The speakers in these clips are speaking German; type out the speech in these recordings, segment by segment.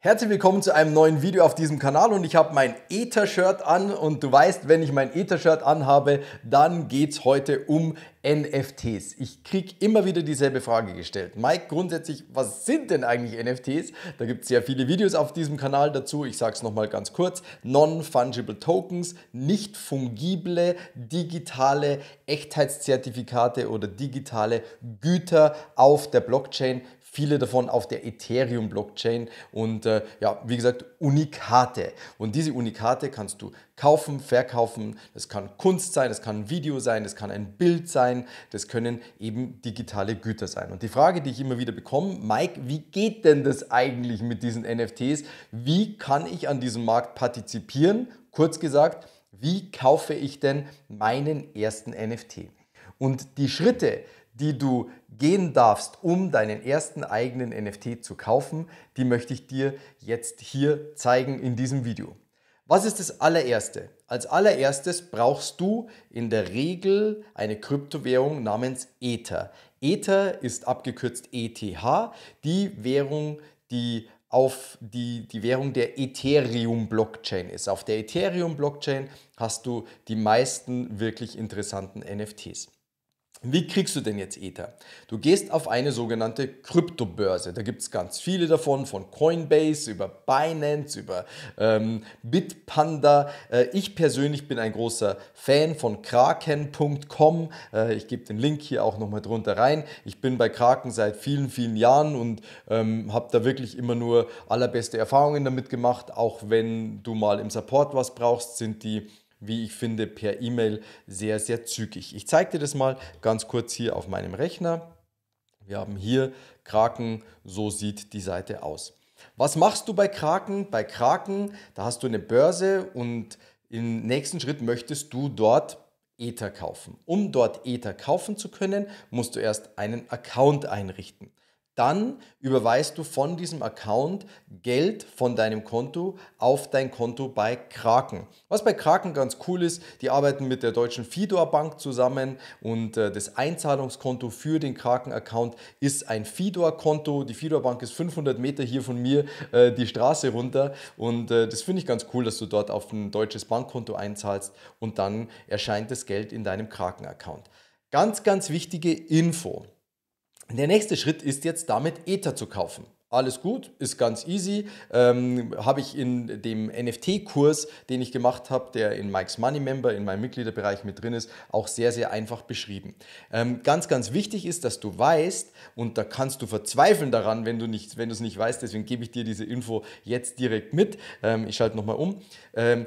Herzlich willkommen zu einem neuen Video auf diesem Kanal und ich habe mein Ether-Shirt an und du weißt, wenn ich mein Ether-Shirt anhabe, dann geht es heute um NFTs. Ich kriege immer wieder dieselbe Frage gestellt. Mike, grundsätzlich, was sind denn eigentlich NFTs? Da gibt es sehr viele Videos auf diesem Kanal dazu. Ich sage es nochmal ganz kurz. Non-Fungible Tokens, nicht fungible, digitale Echtheitszertifikate oder digitale Güter auf der Blockchain viele davon auf der Ethereum-Blockchain und äh, ja, wie gesagt, Unikate. Und diese Unikate kannst du kaufen, verkaufen. Das kann Kunst sein, das kann ein Video sein, das kann ein Bild sein, das können eben digitale Güter sein. Und die Frage, die ich immer wieder bekomme, Mike, wie geht denn das eigentlich mit diesen NFTs? Wie kann ich an diesem Markt partizipieren? Kurz gesagt, wie kaufe ich denn meinen ersten NFT? Und die Schritte, die du gehen darfst, um deinen ersten eigenen NFT zu kaufen, die möchte ich dir jetzt hier zeigen in diesem Video. Was ist das allererste? Als allererstes brauchst du in der Regel eine Kryptowährung namens Ether. Ether ist abgekürzt ETH, die Währung, die auf die, die Währung der Ethereum-Blockchain ist. Auf der Ethereum-Blockchain hast du die meisten wirklich interessanten NFTs. Wie kriegst du denn jetzt Ether? Du gehst auf eine sogenannte Kryptobörse. Da gibt es ganz viele davon, von Coinbase über Binance, über ähm, Bitpanda. Äh, ich persönlich bin ein großer Fan von kraken.com. Äh, ich gebe den Link hier auch nochmal drunter rein. Ich bin bei Kraken seit vielen, vielen Jahren und ähm, habe da wirklich immer nur allerbeste Erfahrungen damit gemacht. Auch wenn du mal im Support was brauchst, sind die wie ich finde, per E-Mail sehr, sehr zügig. Ich zeige dir das mal ganz kurz hier auf meinem Rechner. Wir haben hier Kraken, so sieht die Seite aus. Was machst du bei Kraken? Bei Kraken, da hast du eine Börse und im nächsten Schritt möchtest du dort Ether kaufen. Um dort Ether kaufen zu können, musst du erst einen Account einrichten dann überweist du von diesem Account Geld von deinem Konto auf dein Konto bei Kraken. Was bei Kraken ganz cool ist, die arbeiten mit der deutschen Fidor Bank zusammen und äh, das Einzahlungskonto für den Kraken-Account ist ein Fidor-Konto. Die Fidor Bank ist 500 Meter hier von mir äh, die Straße runter und äh, das finde ich ganz cool, dass du dort auf ein deutsches Bankkonto einzahlst und dann erscheint das Geld in deinem Kraken-Account. Ganz, ganz wichtige Info. Der nächste Schritt ist jetzt damit Ether zu kaufen. Alles gut, ist ganz easy. Ähm, habe ich in dem NFT-Kurs, den ich gemacht habe, der in Mike's Money Member, in meinem Mitgliederbereich mit drin ist, auch sehr, sehr einfach beschrieben. Ähm, ganz, ganz wichtig ist, dass du weißt, und da kannst du verzweifeln daran, wenn du es nicht weißt, deswegen gebe ich dir diese Info jetzt direkt mit. Ähm, ich schalte nochmal um. Ähm,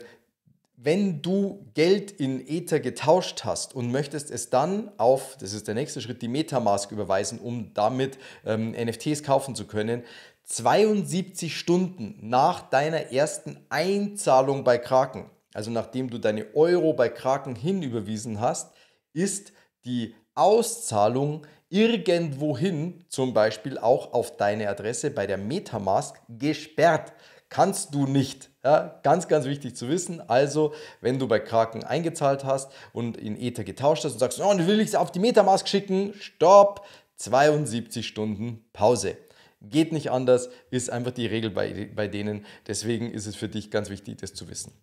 wenn du Geld in Ether getauscht hast und möchtest es dann auf, das ist der nächste Schritt, die Metamask überweisen, um damit ähm, NFTs kaufen zu können, 72 Stunden nach deiner ersten Einzahlung bei Kraken, also nachdem du deine Euro bei Kraken hinüberwiesen hast, ist die Auszahlung irgendwohin, zum Beispiel auch auf deine Adresse bei der Metamask, gesperrt kannst du nicht. Ja, ganz, ganz wichtig zu wissen. Also, wenn du bei Kraken eingezahlt hast und in Ether getauscht hast und sagst, oh, dann will ich es auf die Metamask schicken, stopp, 72 Stunden Pause. Geht nicht anders, ist einfach die Regel bei, bei denen. Deswegen ist es für dich ganz wichtig, das zu wissen.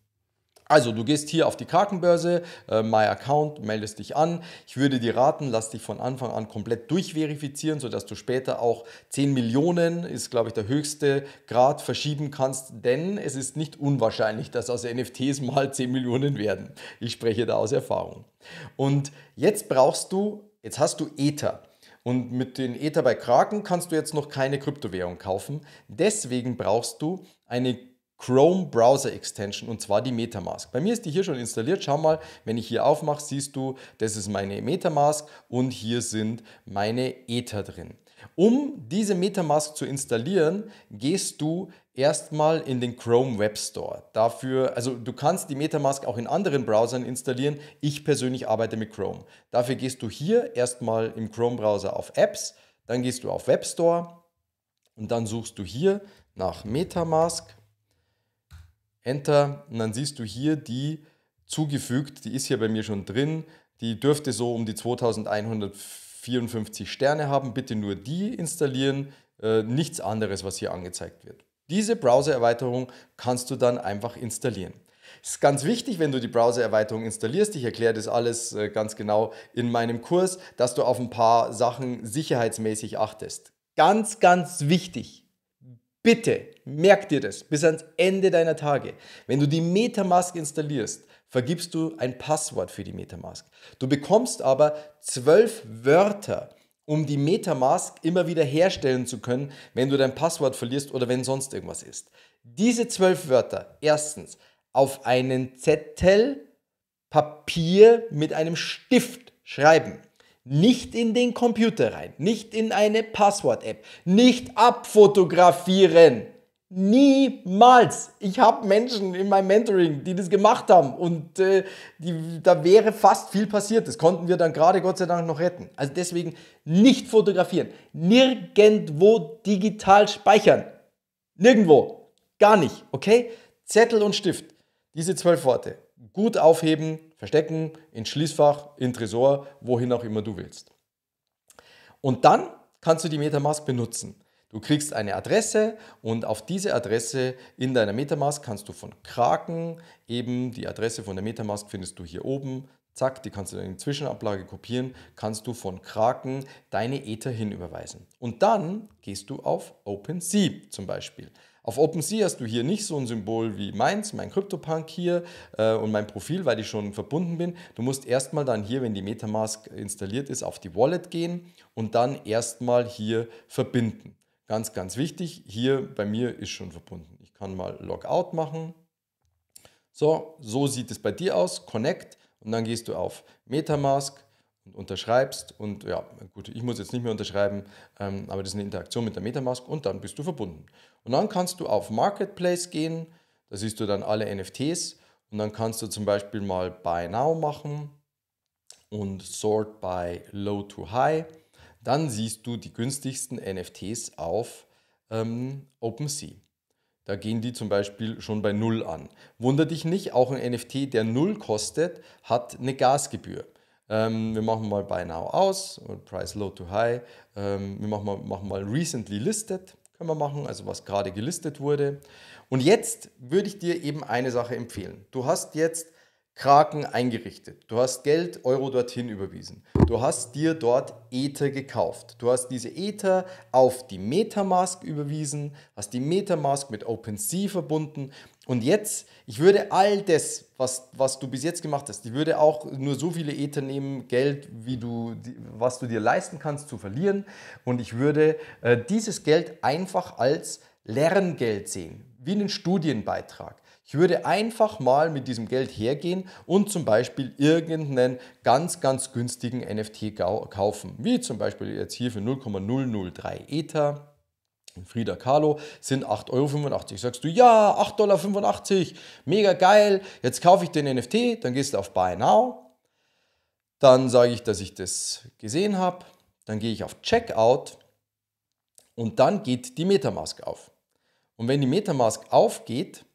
Also du gehst hier auf die Krakenbörse, äh, My Account, meldest dich an. Ich würde dir raten, lass dich von Anfang an komplett durchverifizieren, sodass du später auch 10 Millionen, ist glaube ich der höchste Grad, verschieben kannst, denn es ist nicht unwahrscheinlich, dass aus NFTs mal 10 Millionen werden. Ich spreche da aus Erfahrung. Und jetzt brauchst du, jetzt hast du Ether. Und mit den Ether bei Kraken kannst du jetzt noch keine Kryptowährung kaufen. Deswegen brauchst du eine Chrome Browser Extension und zwar die Metamask. Bei mir ist die hier schon installiert. Schau mal, wenn ich hier aufmache, siehst du, das ist meine Metamask und hier sind meine Ether drin. Um diese Metamask zu installieren, gehst du erstmal in den Chrome Web Store. Dafür, also du kannst die Metamask auch in anderen Browsern installieren. Ich persönlich arbeite mit Chrome. Dafür gehst du hier erstmal im Chrome Browser auf Apps, dann gehst du auf Web Store und dann suchst du hier nach Metamask Enter und dann siehst du hier die zugefügt, die ist hier bei mir schon drin, die dürfte so um die 2154 Sterne haben, bitte nur die installieren, äh, nichts anderes, was hier angezeigt wird. Diese Browser-Erweiterung kannst du dann einfach installieren. Es ist ganz wichtig, wenn du die Browser-Erweiterung installierst, ich erkläre das alles äh, ganz genau in meinem Kurs, dass du auf ein paar Sachen sicherheitsmäßig achtest. Ganz, ganz wichtig. Bitte merk dir das bis ans Ende deiner Tage. Wenn du die Metamask installierst, vergibst du ein Passwort für die Metamask. Du bekommst aber zwölf Wörter, um die Metamask immer wieder herstellen zu können, wenn du dein Passwort verlierst oder wenn sonst irgendwas ist. Diese zwölf Wörter, erstens, auf einen Zettel Papier mit einem Stift schreiben. Nicht in den Computer rein, nicht in eine Passwort-App, nicht abfotografieren. Niemals. Ich habe Menschen in meinem Mentoring, die das gemacht haben und äh, die, da wäre fast viel passiert. Das konnten wir dann gerade Gott sei Dank noch retten. Also deswegen nicht fotografieren. Nirgendwo digital speichern. Nirgendwo. Gar nicht. Okay? Zettel und Stift. Diese zwölf Worte gut aufheben, verstecken, ins Schließfach, in Tresor, wohin auch immer du willst. Und dann kannst du die Metamask benutzen. Du kriegst eine Adresse und auf diese Adresse in deiner Metamask kannst du von Kraken eben die Adresse von der Metamask findest du hier oben Zack, die kannst du in die Zwischenablage kopieren, kannst du von Kraken deine Ether hinüberweisen. Und dann gehst du auf OpenSea zum Beispiel. Auf OpenSea hast du hier nicht so ein Symbol wie meins, mein CryptoPunk hier äh, und mein Profil, weil ich schon verbunden bin. Du musst erstmal dann hier, wenn die Metamask installiert ist, auf die Wallet gehen und dann erstmal hier verbinden. Ganz, ganz wichtig, hier bei mir ist schon verbunden. Ich kann mal Logout machen. So, so sieht es bei dir aus. Connect. Und dann gehst du auf Metamask und unterschreibst. Und ja, gut, ich muss jetzt nicht mehr unterschreiben, ähm, aber das ist eine Interaktion mit der Metamask und dann bist du verbunden. Und dann kannst du auf Marketplace gehen, da siehst du dann alle NFTs und dann kannst du zum Beispiel mal Buy Now machen und Sort by Low to High. Dann siehst du die günstigsten NFTs auf ähm, OpenSea. Da gehen die zum Beispiel schon bei null an. Wunder dich nicht, auch ein NFT, der null kostet, hat eine Gasgebühr. Ähm, wir machen mal Buy Now aus, Price Low to High. Ähm, wir machen mal, machen mal Recently Listed, können wir machen, also was gerade gelistet wurde. Und jetzt würde ich dir eben eine Sache empfehlen. Du hast jetzt Kraken eingerichtet. Du hast Geld, Euro dorthin überwiesen. Du hast dir dort Ether gekauft. Du hast diese Ether auf die Metamask überwiesen, hast die Metamask mit OpenSea verbunden. Und jetzt, ich würde all das, was, was du bis jetzt gemacht hast, ich würde auch nur so viele Ether nehmen, Geld, wie du, was du dir leisten kannst, zu verlieren. Und ich würde äh, dieses Geld einfach als Lerngeld sehen, wie einen Studienbeitrag. Ich würde einfach mal mit diesem Geld hergehen und zum Beispiel irgendeinen ganz, ganz günstigen NFT kaufen. Wie zum Beispiel jetzt hier für 0,003 Ether. Frida Kahlo sind 8,85 Euro. Sagst du, ja, 8,85 Dollar, mega geil, jetzt kaufe ich den NFT, dann gehst du auf Buy Now, dann sage ich, dass ich das gesehen habe, dann gehe ich auf Checkout und dann geht die Metamask auf. Und wenn die Metamask aufgeht,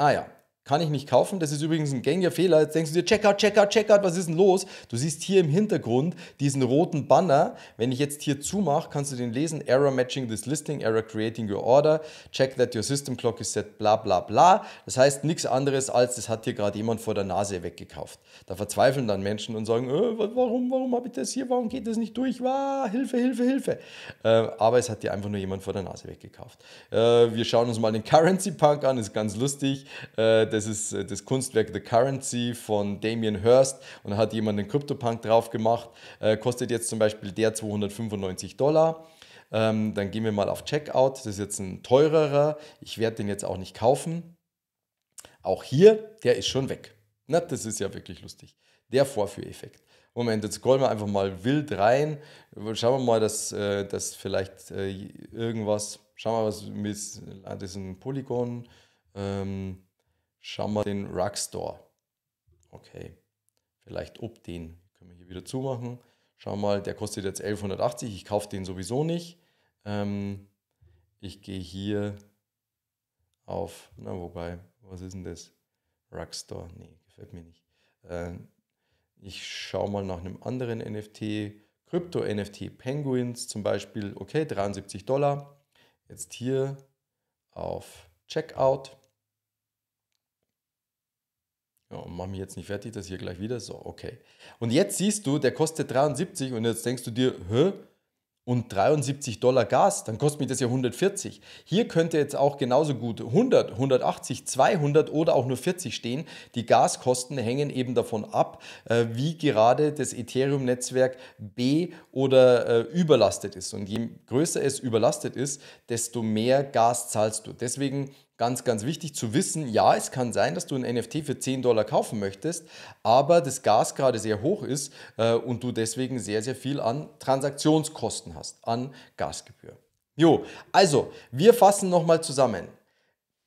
Ah ja, kann ich nicht kaufen. Das ist übrigens ein gängiger Fehler. Jetzt denkst du dir, Checkout, Checkout, Checkout, was ist denn los? Du siehst hier im Hintergrund diesen roten Banner. Wenn ich jetzt hier zumache, kannst du den lesen. Error matching this listing, error creating your order, check that your system clock is set, bla bla bla. Das heißt nichts anderes als, das hat dir gerade jemand vor der Nase weggekauft. Da verzweifeln dann Menschen und sagen, äh, warum, warum habe ich das hier, warum geht das nicht durch? Wah, Hilfe, Hilfe, Hilfe. Äh, aber es hat dir einfach nur jemand vor der Nase weggekauft. Äh, wir schauen uns mal den Currency Punk an, ist ganz lustig. Äh, das ist äh, das Kunstwerk The Currency von Damien Hirst und da hat jemand einen Crypto-Punk drauf gemacht. Äh, kostet jetzt zum Beispiel der 295 Dollar. Ähm, dann gehen wir mal auf Checkout. Das ist jetzt ein teurerer. Ich werde den jetzt auch nicht kaufen. Auch hier, der ist schon weg. Na, das ist ja wirklich lustig. Der Vorführeffekt. Moment, jetzt scrollen wir einfach mal wild rein. Schauen wir mal, dass, äh, dass vielleicht äh, irgendwas. Schauen wir mal, was mit. Ah, diesem Polygon. Ähm, Schauen wir den Rug Store. Okay, vielleicht ob den. Können wir hier wieder zumachen. Schau mal, der kostet jetzt 1180. Ich kaufe den sowieso nicht. Ähm, ich gehe hier auf, na wobei, was ist denn das? Rug Store. Nee, gefällt mir nicht. Ähm, ich schaue mal nach einem anderen NFT. Krypto-NFT Penguins zum Beispiel. Okay, 73 Dollar. Jetzt hier auf Checkout. Ja, mach mich jetzt nicht fertig, das hier gleich wieder. So, okay. Und jetzt siehst du, der kostet 73 und jetzt denkst du dir, hä? Und 73 Dollar Gas, dann kostet mich das ja 140. Hier könnte jetzt auch genauso gut 100, 180, 200 oder auch nur 40 stehen. Die Gaskosten hängen eben davon ab, äh, wie gerade das Ethereum-Netzwerk B oder äh, überlastet ist. Und je größer es überlastet ist, desto mehr Gas zahlst du. Deswegen ganz, ganz wichtig zu wissen, ja, es kann sein, dass du ein NFT für 10 Dollar kaufen möchtest, aber das Gas gerade sehr hoch ist äh, und du deswegen sehr, sehr viel an Transaktionskosten hast, an Gasgebühr. Jo, also, wir fassen nochmal zusammen.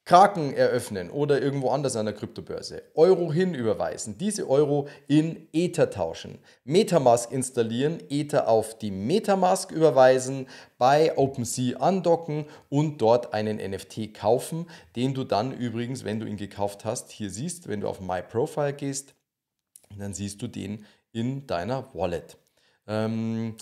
Kraken eröffnen oder irgendwo anders an der Kryptobörse, Euro hinüberweisen, diese Euro in Ether tauschen, Metamask installieren, Ether auf die Metamask überweisen, bei OpenSea andocken und dort einen NFT kaufen, den du dann übrigens, wenn du ihn gekauft hast, hier siehst, wenn du auf My Profile gehst, dann siehst du den in deiner Wallet. Ähm,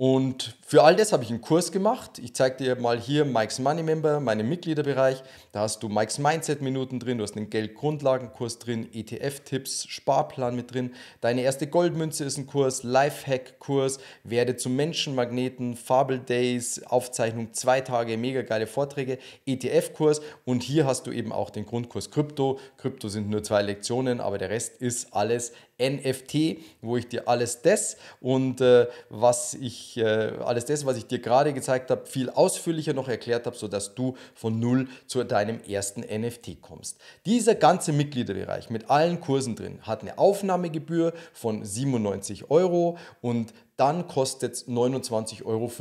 und für all das habe ich einen Kurs gemacht. Ich zeige dir mal hier Mike's Money Member, meinen Mitgliederbereich. Da hast du Mike's Mindset Minuten drin, du hast einen Geldgrundlagenkurs drin, ETF-Tipps, Sparplan mit drin. Deine erste Goldmünze ist ein Kurs, Lifehack-Kurs, werde zum Menschenmagneten, Fable Days, Aufzeichnung zwei Tage, mega geile Vorträge, ETF-Kurs. Und hier hast du eben auch den Grundkurs Krypto. Krypto sind nur zwei Lektionen, aber der Rest ist alles NFT, wo ich dir alles das und äh, was ich äh, alles das, was ich dir gerade gezeigt habe, viel ausführlicher noch erklärt habe, sodass du von null zu deinem ersten NFT kommst. Dieser ganze Mitgliederbereich mit allen Kursen drin hat eine Aufnahmegebühr von 97 Euro und dann kostet es 29,95 Euro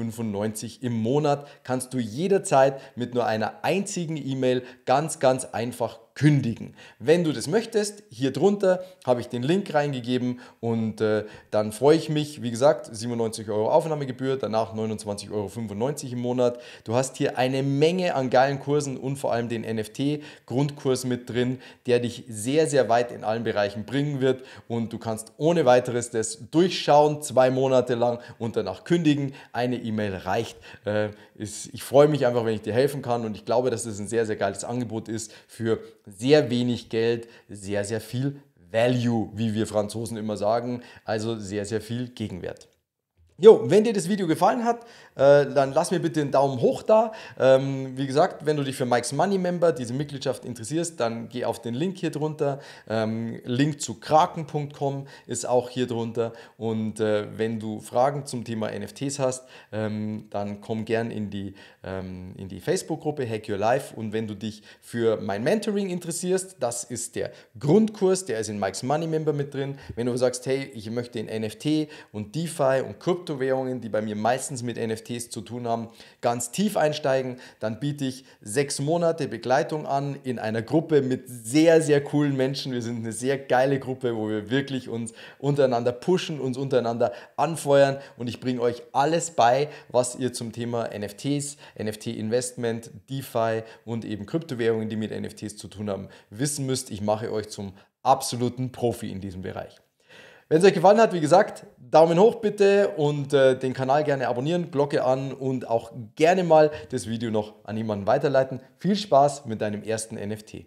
im Monat. Kannst du jederzeit mit nur einer einzigen E-Mail ganz, ganz einfach kündigen. Wenn du das möchtest, hier drunter habe ich den Link reingegeben und äh, dann freue ich mich. Wie gesagt, 97 Euro Aufnahmegebühr, danach 29,95 Euro im Monat. Du hast hier eine Menge an geilen Kursen und vor allem den NFT-Grundkurs mit drin, der dich sehr, sehr weit in allen Bereichen bringen wird und du kannst ohne weiteres das durchschauen, zwei Monate lang und danach kündigen. Eine E-Mail reicht. Äh, ist, ich freue mich einfach, wenn ich dir helfen kann und ich glaube, dass es das ein sehr, sehr geiles Angebot ist für sehr wenig Geld, sehr, sehr viel Value, wie wir Franzosen immer sagen, also sehr, sehr viel Gegenwert. Jo, wenn dir das Video gefallen hat, äh, dann lass mir bitte einen Daumen hoch da. Ähm, wie gesagt, wenn du dich für Mike's Money Member, diese Mitgliedschaft interessierst, dann geh auf den Link hier drunter. Ähm, Link zu kraken.com ist auch hier drunter. Und äh, wenn du Fragen zum Thema NFTs hast, ähm, dann komm gern in die, in die Facebook-Gruppe Hack Your Life. Und wenn du dich für mein Mentoring interessierst, das ist der Grundkurs, der ist in Mike's Money Member mit drin. Wenn du sagst, hey, ich möchte in NFT und DeFi und Krypto Kryptowährungen, die bei mir meistens mit NFTs zu tun haben, ganz tief einsteigen, dann biete ich sechs Monate Begleitung an in einer Gruppe mit sehr, sehr coolen Menschen. Wir sind eine sehr geile Gruppe, wo wir wirklich uns untereinander pushen, uns untereinander anfeuern und ich bringe euch alles bei, was ihr zum Thema NFTs, NFT-Investment, DeFi und eben Kryptowährungen, die mit NFTs zu tun haben, wissen müsst. Ich mache euch zum absoluten Profi in diesem Bereich. Wenn es euch gefallen hat, wie gesagt, Daumen hoch bitte und äh, den Kanal gerne abonnieren, Glocke an und auch gerne mal das Video noch an jemanden weiterleiten. Viel Spaß mit deinem ersten NFT.